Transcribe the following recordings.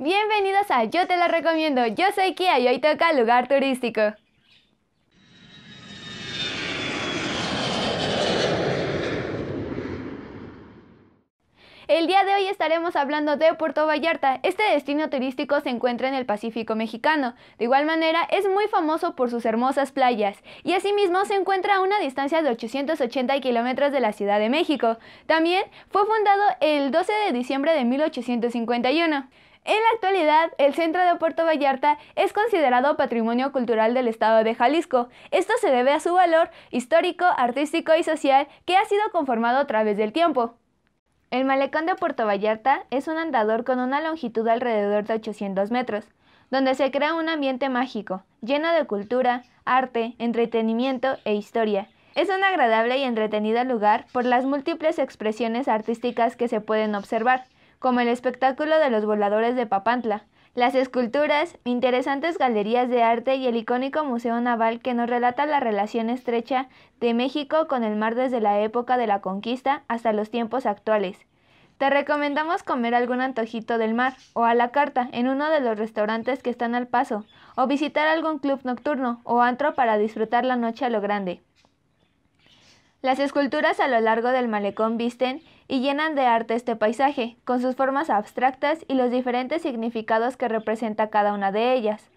Bienvenidos a Yo Te la Recomiendo. Yo soy Kia y hoy toca lugar turístico. El día de hoy estaremos hablando de Puerto Vallarta. Este destino turístico se encuentra en el Pacífico mexicano. De igual manera, es muy famoso por sus hermosas playas y asimismo se encuentra a una distancia de 880 kilómetros de la Ciudad de México. También fue fundado el 12 de diciembre de 1851. En la actualidad, el centro de Puerto Vallarta es considerado patrimonio cultural del estado de Jalisco. Esto se debe a su valor histórico, artístico y social que ha sido conformado a través del tiempo. El malecón de Puerto Vallarta es un andador con una longitud alrededor de 800 metros, donde se crea un ambiente mágico, lleno de cultura, arte, entretenimiento e historia. Es un agradable y entretenido lugar por las múltiples expresiones artísticas que se pueden observar como el espectáculo de los voladores de Papantla, las esculturas, interesantes galerías de arte y el icónico Museo Naval que nos relata la relación estrecha de México con el mar desde la época de la conquista hasta los tiempos actuales. Te recomendamos comer algún antojito del mar o a la carta en uno de los restaurantes que están al paso, o visitar algún club nocturno o antro para disfrutar la noche a lo grande. Las esculturas a lo largo del malecón visten y llenan de arte este paisaje, con sus formas abstractas y los diferentes significados que representa cada una de ellas.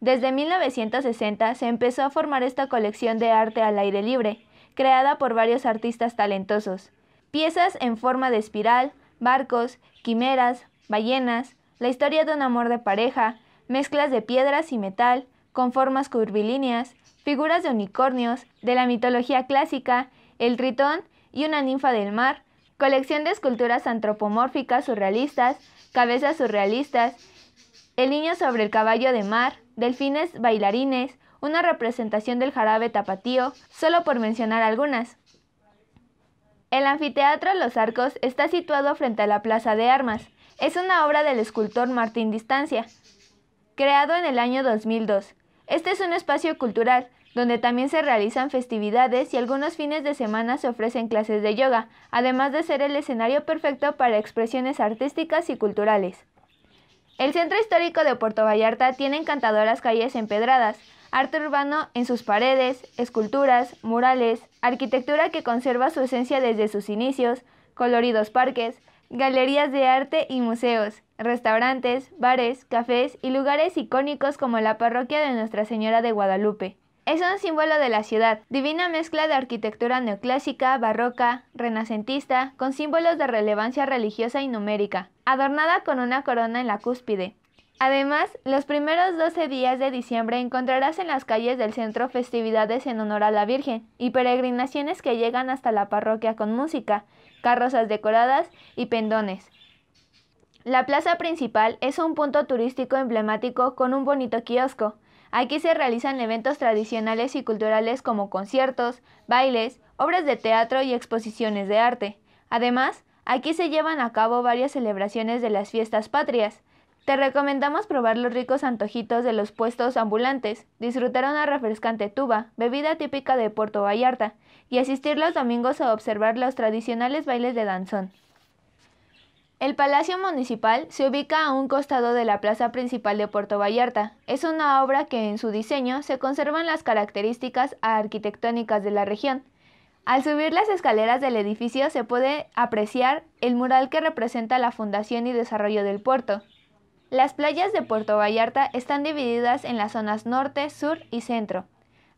Desde 1960 se empezó a formar esta colección de arte al aire libre, creada por varios artistas talentosos. Piezas en forma de espiral, barcos, quimeras, ballenas, la historia de un amor de pareja, mezclas de piedras y metal, con formas curvilíneas, figuras de unicornios, de la mitología clásica, el tritón y una ninfa del mar, colección de esculturas antropomórficas surrealistas, cabezas surrealistas, el niño sobre el caballo de mar, delfines bailarines, una representación del jarabe tapatío, solo por mencionar algunas. El anfiteatro Los Arcos está situado frente a la Plaza de Armas. Es una obra del escultor Martín Distancia, creado en el año 2002. Este es un espacio cultural donde también se realizan festividades y algunos fines de semana se ofrecen clases de yoga, además de ser el escenario perfecto para expresiones artísticas y culturales. El centro histórico de Puerto Vallarta tiene encantadoras calles empedradas, arte urbano en sus paredes, esculturas, murales, arquitectura que conserva su esencia desde sus inicios, coloridos parques, galerías de arte y museos, restaurantes, bares, cafés y lugares icónicos como la parroquia de Nuestra Señora de Guadalupe. Es un símbolo de la ciudad, divina mezcla de arquitectura neoclásica, barroca, renacentista, con símbolos de relevancia religiosa y numérica, adornada con una corona en la cúspide. Además, los primeros 12 días de diciembre encontrarás en las calles del centro festividades en honor a la Virgen y peregrinaciones que llegan hasta la parroquia con música, carrozas decoradas y pendones. La plaza principal es un punto turístico emblemático con un bonito kiosco, Aquí se realizan eventos tradicionales y culturales como conciertos, bailes, obras de teatro y exposiciones de arte. Además, aquí se llevan a cabo varias celebraciones de las fiestas patrias. Te recomendamos probar los ricos antojitos de los puestos ambulantes, disfrutar una refrescante tuba, bebida típica de Puerto Vallarta, y asistir los domingos a observar los tradicionales bailes de danzón. El Palacio Municipal se ubica a un costado de la plaza principal de Puerto Vallarta. Es una obra que en su diseño se conservan las características arquitectónicas de la región. Al subir las escaleras del edificio se puede apreciar el mural que representa la fundación y desarrollo del puerto. Las playas de Puerto Vallarta están divididas en las zonas norte, sur y centro.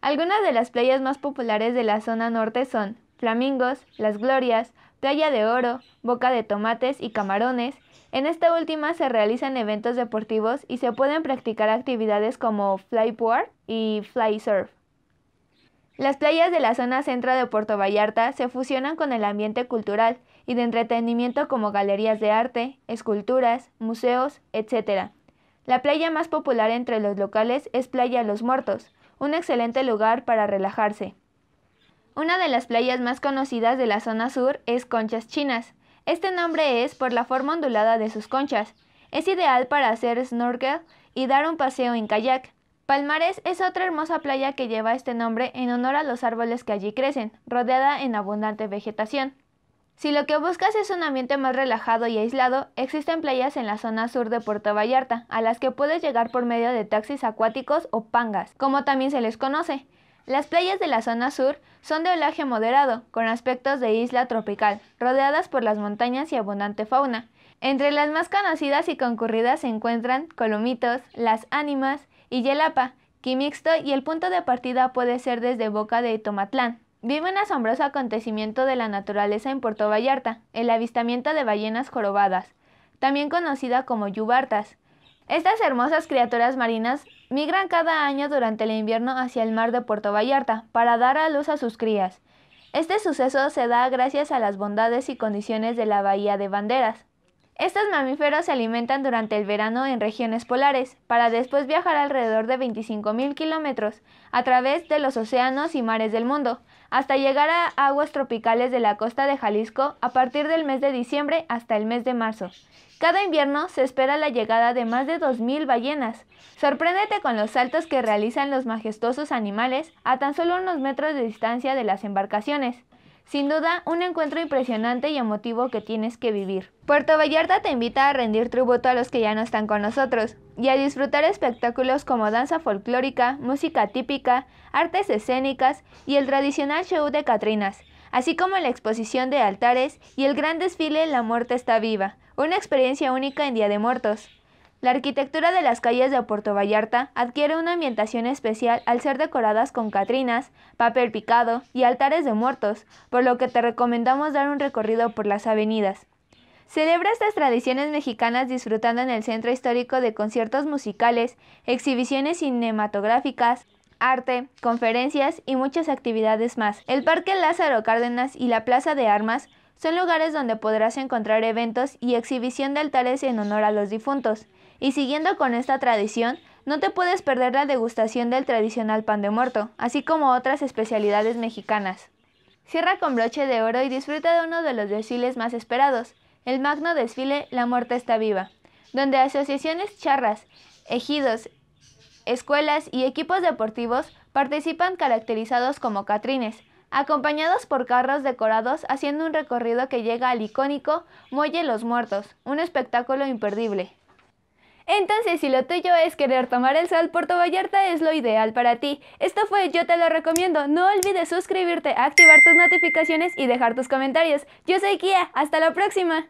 Algunas de las playas más populares de la zona norte son Flamingos, Las Glorias, Playa de Oro, Boca de Tomates y Camarones. En esta última se realizan eventos deportivos y se pueden practicar actividades como flyboard y flysurf. Las playas de la zona centro de Puerto Vallarta se fusionan con el ambiente cultural y de entretenimiento como galerías de arte, esculturas, museos, etc. La playa más popular entre los locales es Playa Los Muertos, un excelente lugar para relajarse. Una de las playas más conocidas de la zona sur es Conchas Chinas. Este nombre es por la forma ondulada de sus conchas. Es ideal para hacer snorkel y dar un paseo en kayak. Palmares es otra hermosa playa que lleva este nombre en honor a los árboles que allí crecen, rodeada en abundante vegetación. Si lo que buscas es un ambiente más relajado y aislado, existen playas en la zona sur de Puerto Vallarta, a las que puedes llegar por medio de taxis acuáticos o pangas, como también se les conoce. Las playas de la zona sur son de olaje moderado, con aspectos de isla tropical, rodeadas por las montañas y abundante fauna. Entre las más conocidas y concurridas se encuentran Colomitos, Las Ánimas y Yelapa, Quimixto y el punto de partida puede ser desde Boca de Tomatlán. Vive un asombroso acontecimiento de la naturaleza en Puerto Vallarta, el avistamiento de ballenas jorobadas, también conocida como yubartas, estas hermosas criaturas marinas migran cada año durante el invierno hacia el mar de Puerto Vallarta para dar a luz a sus crías. Este suceso se da gracias a las bondades y condiciones de la bahía de Banderas. Estos mamíferos se alimentan durante el verano en regiones polares, para después viajar alrededor de 25.000 kilómetros a través de los océanos y mares del mundo, hasta llegar a aguas tropicales de la costa de Jalisco a partir del mes de diciembre hasta el mes de marzo. Cada invierno se espera la llegada de más de 2.000 ballenas. Sorpréndete con los saltos que realizan los majestuosos animales a tan solo unos metros de distancia de las embarcaciones. Sin duda, un encuentro impresionante y emotivo que tienes que vivir. Puerto Vallarta te invita a rendir tributo a los que ya no están con nosotros y a disfrutar espectáculos como danza folclórica, música típica, artes escénicas y el tradicional show de Catrinas, así como la exposición de altares y el gran desfile La muerte está viva, una experiencia única en Día de Muertos. La arquitectura de las calles de Puerto Vallarta adquiere una ambientación especial al ser decoradas con catrinas, papel picado y altares de muertos, por lo que te recomendamos dar un recorrido por las avenidas. Celebra estas tradiciones mexicanas disfrutando en el centro histórico de conciertos musicales, exhibiciones cinematográficas, arte, conferencias y muchas actividades más. El Parque Lázaro Cárdenas y la Plaza de Armas son lugares donde podrás encontrar eventos y exhibición de altares en honor a los difuntos. Y siguiendo con esta tradición, no te puedes perder la degustación del tradicional pan de muerto, así como otras especialidades mexicanas. Cierra con broche de oro y disfruta de uno de los desfiles más esperados, el magno desfile La muerte está viva, donde asociaciones charras, ejidos, escuelas y equipos deportivos participan caracterizados como catrines, acompañados por carros decorados haciendo un recorrido que llega al icónico Muelle los Muertos, un espectáculo imperdible. Entonces, si lo tuyo es querer tomar el sol, Puerto Vallarta es lo ideal para ti. Esto fue Yo Te Lo Recomiendo. No olvides suscribirte, activar tus notificaciones y dejar tus comentarios. Yo soy Kia, hasta la próxima.